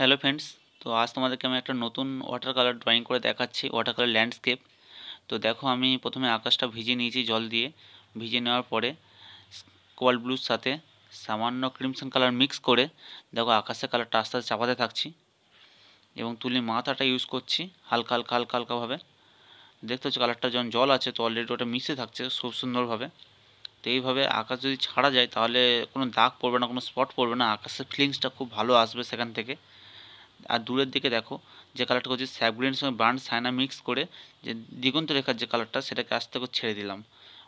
hello friends তো আজ তোমাদেরকে আমি একটা নতুন ওয়াটার কালার ড্রয়িং করে দেখাচ্ছি ওয়াটার কালার ল্যান্ডস্কেপ তো দেখো আমি প্রথমে আকাশটা ভিজিয়ে নিয়েছি জল দিয়ে ভিজিয়ে নেওয়ার পরে কোয়াল ব্লুর সাথে সামান্য ক্রিমসন কালার মিক্স করে দেখো আকাশের কালারটা আস্তে আস্তে চাপাতে থাকছি এবং তুলি মাথাটা ইউজ করছি হালকা হালকা হালকা হালকাভাবে দেখতে হচ্ছে কালারটা যখন জল আছে তো অলরেডি ওটা মিশে থাকছে খুব সুন্দরভাবে তো এইভাবে আকাশ যদি ছাড়া যায় তাহলে কোনো দাগ পড়বে না কোনো স্পট পড়বে না আকাশের ফিলিংসটা খুব ভালো আসবে সেখান থেকে আর দূরের দিকে দেখো যে কালারটা করছি স্যাপগ্রিনের সঙ্গে ব্রান্ড সাইনা মিক্স করে যে দিগন্ত রেখার যে কালারটা সেটাকে আস্তে করে ছেড়ে দিলাম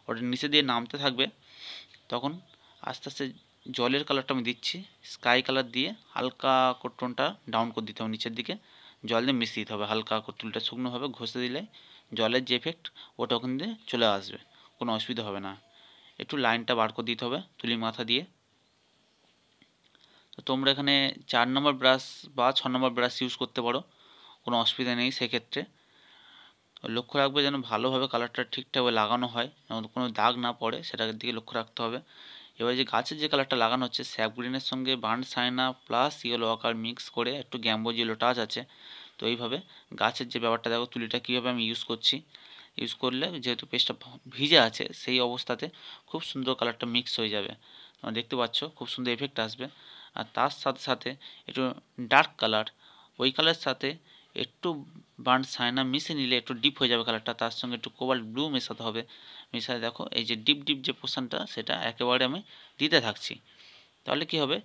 ওটা নিচে দিয়ে নামতে থাকবে তখন আস্তে আস্তে জলের কালারটা আমি দিচ্ছি স্কাই কালার দিয়ে হালকা করে ডাউন করে দিতে হবে নিচের দিকে জল দিয়ে মিশিয়ে দিতে হবে হালকা করে শুকনোভাবে ঘষে দিলে জলের যে এফেক্ট ওটা ওখান দিয়ে চলে আসবে কোনো অসুবিধা হবে না একটু লাইনটা বার করে দিতে হবে তুলি মাথা দিয়ে তো তোমরা এখানে চার নম্বর ব্রাশ বা ছ নম্বর ব্রাশ ইউজ করতে পারো কোনো অসুবিধা নেই সেক্ষেত্রে লক্ষ্য রাখবে যেন ভালোভাবে কালারটা ঠিকঠাকভাবে লাগানো হয় এবং কোনো দাগ না পড়ে সেটার দিকে লক্ষ্য রাখতে হবে এবার যে গাছের যে কালারটা লাগানো হচ্ছে স্যাপ গ্রিনের সঙ্গে burnt sienna plus yellow ochre mix করে একটু গ্যাম্বো ইয়েলো টাচ আছে তো এইভাবে গাছের যে ব্যাপারটা দেখো তুলিটা কীভাবে আমি ইউজ করছি ইউজ করলে যেহেতু পেস্টটা ভিজে আছে সেই অবস্থাতে খুব সুন্দর কালারটা মিক্স হয়ে যাবে দেখতে পাচ্ছ খুব সুন্দর এফেক্ট আসবে আর তার সাথে সাথে একটু ডার্ক কালার ওই কালারের সাথে একটু বার্ন সায়না মিশে নিলে একটু ডিপ হয়ে যাবে কালারটা তার সঙ্গে একটু কোবাল্ট ব্লু মেশাতে হবে মেশাতে দেখো এই যে ডিপ ডিপ যে পোর্শনটা সেটা একেবারে আমি দিতে থাকছি তাহলে কি হবে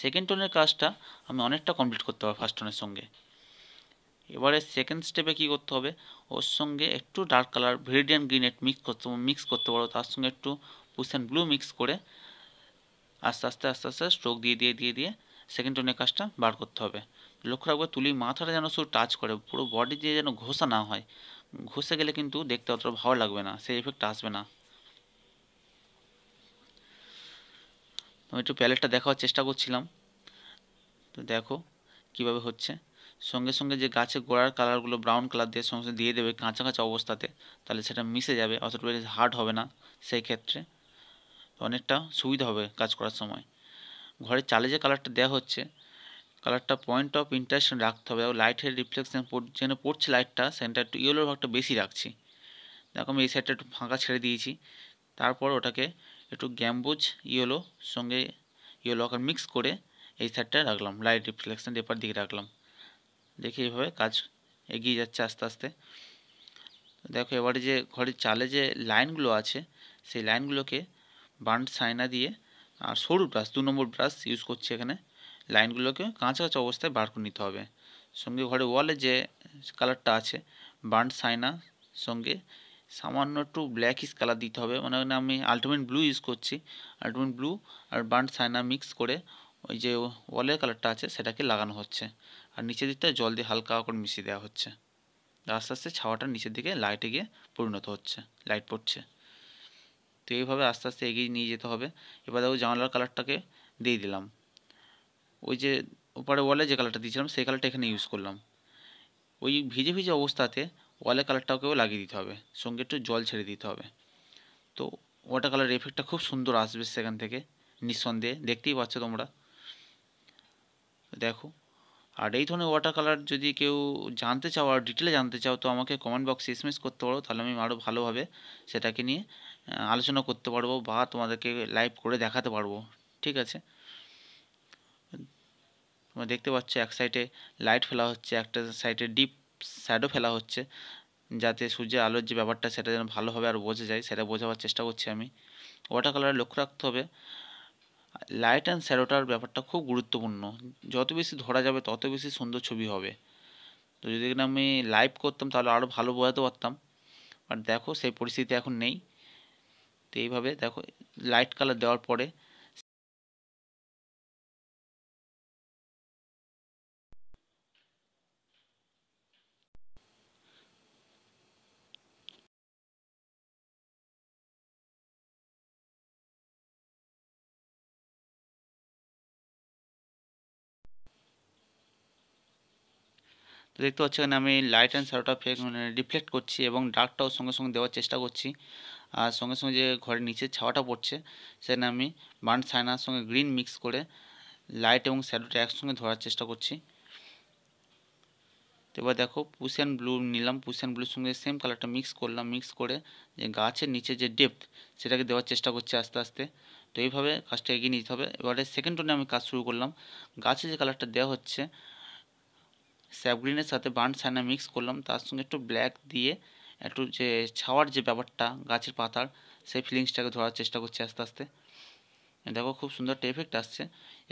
সেকেন্ড টোনের কাজটা আমি অনেকটা কমপ্লিট করতে পারবো ফার্স্ট টোনের সঙ্গে এবারে সেকেন্ড স্টেপে কি করতে হবে ওর সঙ্গে একটু dark colour viridian green mix করতে মিক্স করতে পারো তার সঙ্গে একটু পুসেন ব্লু মিক্স করে আস্তে আস্তে আস্তে আস্তে স্ট্রোক দিয়ে দিয়ে দিয়ে দিয়ে সেকেন্ড টোনের কাজটা বার করতে হবে লক্ষ্য রাখবে তুলি মাথাটা যেন শুধু টাচ করে পুরো বডি দিয়ে যেন ঘষা না হয় ঘষে গেলে কিন্তু দেখতে অতটা ভালো লাগবে না সেই এফেক্ট আসবে না আমি একটু প্যালেটটা দেখার চেষ্টা করছিলাম তো দেখো কিভাবে হচ্ছে সঙ্গে সঙ্গে যে গাছে গোড়ার কালারগুলো ব্রাউন কালার দিয়ে সঙ্গে দিয়ে দেবে কাঁচা কাঁচা অবস্থাতে তাহলে সেটা মিশে যাবে অতটা হার্ড হবে না সেই ক্ষেত্রে অনেকটা সুবিধা হবে কাজ করার সময় ঘরের চালে যে কালারটা দেওয়া হচ্ছে কালারটা পয়েন্ট অফ ইন্টারেকশন রাখতে হবে লাইটের রিফ্লেকশন যেখানে পড়ছে লাইটটা সেন্টার একটু ইয়েলোর ভাগটা বেশি রাখছি দেখো আমি এই সাইডটা একটু ফাঁকা ছেড়ে দিয়েছি তারপর ওটাকে একটু গ্যাম্বুজ ইয়েলো সঙ্গে ইয়েলো আকার মিক্স করে এই সাইডটা রাখলাম লাইট রিফ্লেকশন এপার দিকে রাখলাম দেখি এইভাবে কাজ এগিয়ে যাচ্ছে আস্তে আস্তে দেখো এবারে যে ঘরের চালে যে লাইনগুলো আছে সেই লাইনগুলোকে বান্ড সাইনা দিয়ে আর সরু ব্রাশ দু নম্বর ব্রাশ ইউজ করছি এখানে লাইনগুলোকে কাঁচা কাঁচা অবস্থায় বার করে নিতে হবে সঙ্গে ঘরে ওয়ালে যে কালারটা আছে বান্ড সাইনা সঙ্গে সামান্য একটু ব্ল্যাক ইস কালার দিতে হবে মানে আমি আলটিমেট ব্লু ইউজ করছি আলটিমেট ব্লু আর বান্ড সাইনা মিক্স করে ওই যে ওয়ালের কালারটা আছে সেটাকে লাগানো হচ্ছে আর নিচের দিকটা জল দিয়ে হালকা করে মিশিয়ে দেওয়া হচ্ছে আস্তে আস্তে ছাওয়াটা নিচের দিকে লাইটে গিয়ে পরিণত হচ্ছে লাইট পড়ছে তো এইভাবে আস্তে আস্তে এগিয়ে নিয়ে যেতে হবে এবার দেখো জানালার কালারটাকে দিয়ে দিলাম ওই যে ওপারে ওয়ালে যে কালারটা দিয়েছিলাম সেই কালারটা এখানে ইউজ করলাম ওই ভিজে ভিজে অবস্থাতে ওয়ালে কালারটাকেও লাগিয়ে দিতে হবে সঙ্গে একটু জল ছেড়ে দিতে হবে তো ওয়াটার কালার এফেক্টটা খুব সুন্দর আসবে সেখান থেকে নিঃসন্দেহে দেখতেই পাচ্ছ তোমরা দেখো আর এই ধরনের ওয়াটার কালার যদি কেউ জানতে চাও আর ডিটেলে জানতে চাও তো আমাকে কমেন্ট বক্সে এসএমএস করতে পারো তাহলে আমি আরও ভালোভাবে সেটাকে নিয়ে আলোচনা করতে পারবো বা তোমাদেরকে লাইভ করে দেখাতে পারবো ঠিক আছে তোমরা দেখতে পাচ্ছ এক সাইডে লাইট ফেলা হচ্ছে একটা সাইডে ডিপ শ্যাডো ফেলা হচ্ছে যাতে সূর্যের আলোর যে ব্যাপারটা সেটা যেন ভালোভাবে আর বোঝা যায় সেটা বোঝাবার চেষ্টা করছি আমি ওয়াটার কালারে লক্ষ্য রাখতে হবে লাইট অ্যান্ড শ্যাডোটার ব্যাপারটা খুব গুরুত্বপূর্ণ যত বেশি ধরা যাবে তত বেশি সুন্দর ছবি হবে তো যদি আমি লাইভ করতাম তাহলে আরও ভালো বোঝাতে পারতাম বাট দেখো সেই পরিস্থিতি এখন নেই তো এইভাবে দেখো লাইট কালার দেওয়ার পরে তো দেখতে পাচ্ছি এখানে আমি লাইট অ্যান্ড শ্যাডোটা ফেক রিফ্লেক্ট করছি এবং ডার্কটাও সঙ্গে সঙ্গে দেওয়ার চেষ্টা করছি আর সঙ্গে সঙ্গে যে ঘরের নিচের ছাওয়াটা পড়ছে সেখানে আমি বার্ন সাইনার সঙ্গে গ্রিন মিক্স করে লাইট এবং শ্যাডোটা একসঙ্গে ধরার চেষ্টা করছি তো এবার দেখো পুশ অ্যান্ড ব্লু নিলাম পুশ অ্যান্ড ব্লুর সঙ্গে সেম কালারটা মিক্স করলাম মিক্স করে যে গাছের নিচে যে ডেপথ সেটাকে দেওয়ার চেষ্টা করছি আস্তে আস্তে তো এইভাবে কাজটা এগিয়ে নিতে হবে এবারে সেকেন্ড টোনে আমি কাজ শুরু করলাম গাছে যে কালারটা দেওয়া হচ্ছে স্যাপ গ্রিনের সাথে বার্ন সাইনা মিক্স করলাম তার সঙ্গে একটু ব্ল্যাক দিয়ে একটু যে ছাওয়ার যে ব্যাপারটা গাছের পাতার সেই ফিলিংসটাকে ধরার চেষ্টা করছি আস্তে আস্তে দেখো খুব সুন্দর একটা এফেক্ট আসছে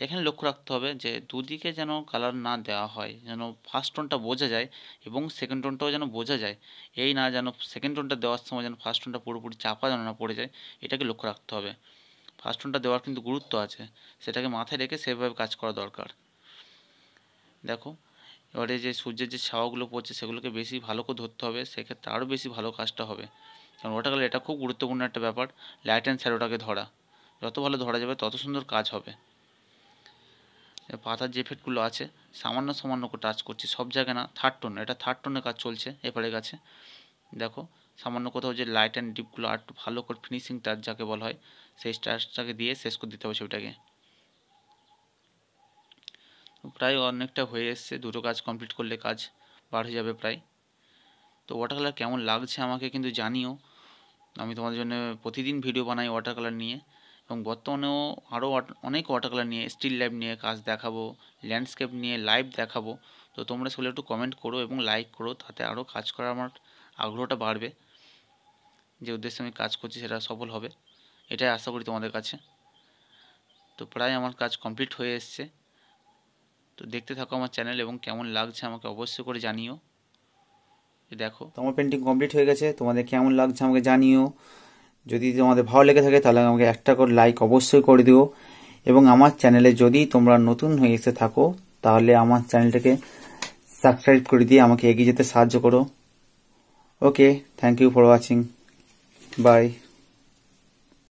এখানে লক্ষ্য রাখতে হবে যে দুদিকে যেন কালার না দেওয়া হয় যেন ফার্স্ট টোনটা বোঝা যায় এবং সেকেন্ড টোনটাও যেন বোঝা যায় এই না যেন সেকেন্ড টোনটা দেওয়ার সময় যেন ফার্স্ট টোনটা পুরোপুরি চাপা যেন না পড়ে যায় এটাকে লক্ষ্য রাখতে হবে ফার্স্ট টোনটা দেওয়ার কিন্তু গুরুত্ব আছে সেটাকে মাথায় রেখে সেভাবে কাজ করা দরকার দেখো এবারে যে সূর্যের যে ছাওয়াগুলো পড়ছে সেগুলোকে বেশি ভালো করে ধরতে হবে সেক্ষেত্রে আরও বেশি ভালো কাজটা হবে কারণ ওটাকালে এটা খুব গুরুত্বপূর্ণ একটা ব্যাপার লাইট অ্যান্ড ওটাকে ধরা যত ভালো ধরা যাবে তত সুন্দর কাজ হবে পাতার যে এফেক্টগুলো আছে সামান্য সামান্য করে টাচ করছি সব জায়গায় না থার্ড টোন এটা থার্ড টোনে কাজ চলছে এপারে কাছে দেখো সামান্য কোথাও যে লাইট অ্যান্ড ডিপগুলো আর একটু ভালো করে ফিনিশিং টাচ যাকে বলা হয় সেই টাচটাকে দিয়ে শেষ করে দিতে হবে ছবিটাকে প্রায় অনেকটা হয়ে এসছে দুটো কাজ কমপ্লিট করলে কাজ বার হয়ে যাবে প্রায় তো ওয়াটার কালার কেমন লাগছে আমাকে কিন্তু জানিও আমি তোমাদের জন্য প্রতিদিন ভিডিও বানাই ওয়াটার কালার নিয়ে এবং বর্তমানেও আরও অনেক ওয়াটার কালার নিয়ে স্টিল লাইফ নিয়ে কাজ দেখাবো ল্যান্ডস্কেপ নিয়ে লাইভ দেখাবো তো তোমরা সেগুলো একটু কমেন্ট করো এবং লাইক করো তাতে আরও কাজ করার আমার আগ্রহটা বাড়বে যে উদ্দেশ্যে আমি কাজ করছি সেটা সফল হবে এটাই আশা করি তোমাদের কাছে তো প্রায় আমার কাজ কমপ্লিট হয়ে এসছে তো দেখতে থাকো আমার চ্যানেল এবং কেমন লাগছে আমাকে অবশ্যই করে জানিও দেখো তোমার পেন্টিং কমপ্লিট হয়ে গেছে তোমাদের কেমন লাগছে আমাকে জানিও যদি তোমাদের ভালো লেগে থাকে তাহলে আমাকে একটা করে লাইক অবশ্যই করে দিও এবং আমার চ্যানেলে যদি তোমরা নতুন হয়ে এসে থাকো তাহলে আমার চ্যানেলটাকে সাবস্ক্রাইব করে দিয়ে আমাকে এগিয়ে যেতে সাহায্য করো okay thank you for watching by